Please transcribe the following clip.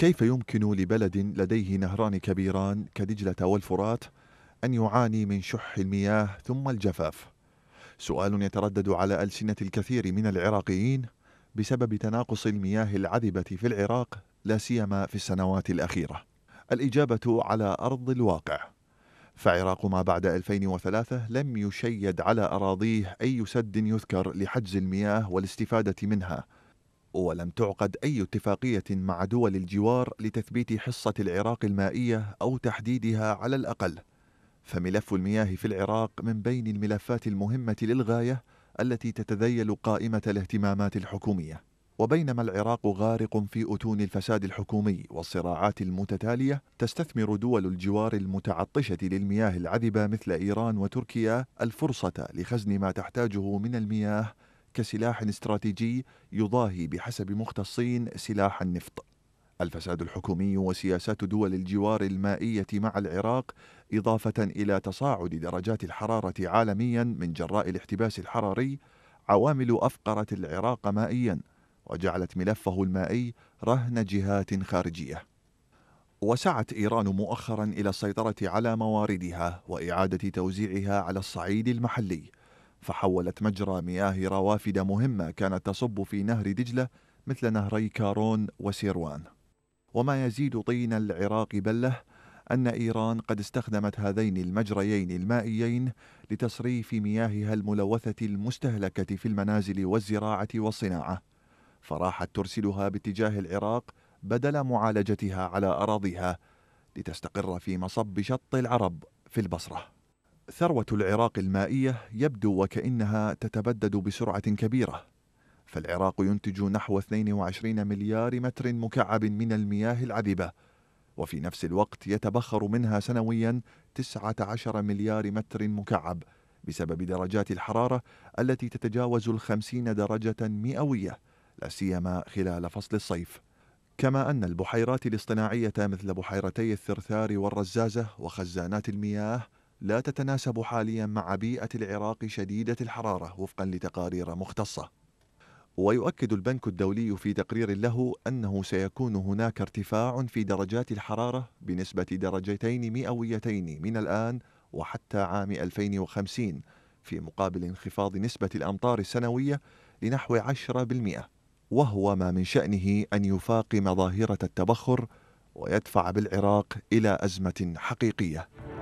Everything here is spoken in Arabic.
كيف يمكن لبلد لديه نهران كبيران كدجلة والفرات أن يعاني من شح المياه ثم الجفاف؟ سؤال يتردد على ألسنة الكثير من العراقيين بسبب تناقص المياه العذبة في العراق لا سيما في السنوات الأخيرة. الإجابة على أرض الواقع. فعراق ما بعد 2003 لم يشيد على أراضيه أي سد يذكر لحجز المياه والاستفادة منها ولم تعقد أي اتفاقية مع دول الجوار لتثبيت حصة العراق المائية أو تحديدها على الأقل فملف المياه في العراق من بين الملفات المهمة للغاية التي تتذيل قائمة الاهتمامات الحكومية وبينما العراق غارق في أتون الفساد الحكومي والصراعات المتتالية تستثمر دول الجوار المتعطشة للمياه العذبة مثل إيران وتركيا الفرصة لخزن ما تحتاجه من المياه كسلاح استراتيجي يضاهي بحسب مختصين سلاح النفط الفساد الحكومي وسياسات دول الجوار المائية مع العراق إضافة إلى تصاعد درجات الحرارة عالميا من جراء الاحتباس الحراري عوامل أفقرت العراق مائيا وجعلت ملفه المائي رهن جهات خارجية وسعت إيران مؤخرا إلى السيطرة على مواردها وإعادة توزيعها على الصعيد المحلي فحولت مجرى مياه روافد مهمة كانت تصب في نهر دجلة مثل نهري كارون وسيروان وما يزيد طين العراق بله أن إيران قد استخدمت هذين المجريين المائيين لتصريف مياهها الملوثة المستهلكة في المنازل والزراعة والصناعة فراحت ترسلها باتجاه العراق بدل معالجتها على أراضيها لتستقر في مصب شط العرب في البصره ثروة العراق المائية يبدو وكأنها تتبدد بسرعة كبيرة فالعراق ينتج نحو 22 مليار متر مكعب من المياه العذبة وفي نفس الوقت يتبخر منها سنويا 19 مليار متر مكعب بسبب درجات الحرارة التي تتجاوز الخمسين درجة مئوية لا سيما خلال فصل الصيف كما أن البحيرات الاصطناعية مثل بحيرتي الثرثار والرزازة وخزانات المياه لا تتناسب حاليا مع بيئة العراق شديدة الحرارة وفقا لتقارير مختصة ويؤكد البنك الدولي في تقرير له أنه سيكون هناك ارتفاع في درجات الحرارة بنسبة درجتين مئويتين من الآن وحتى عام 2050 في مقابل انخفاض نسبة الأمطار السنوية لنحو 10% وهو ما من شأنه أن يفاقم ظاهرة التبخر ويدفع بالعراق إلى أزمة حقيقية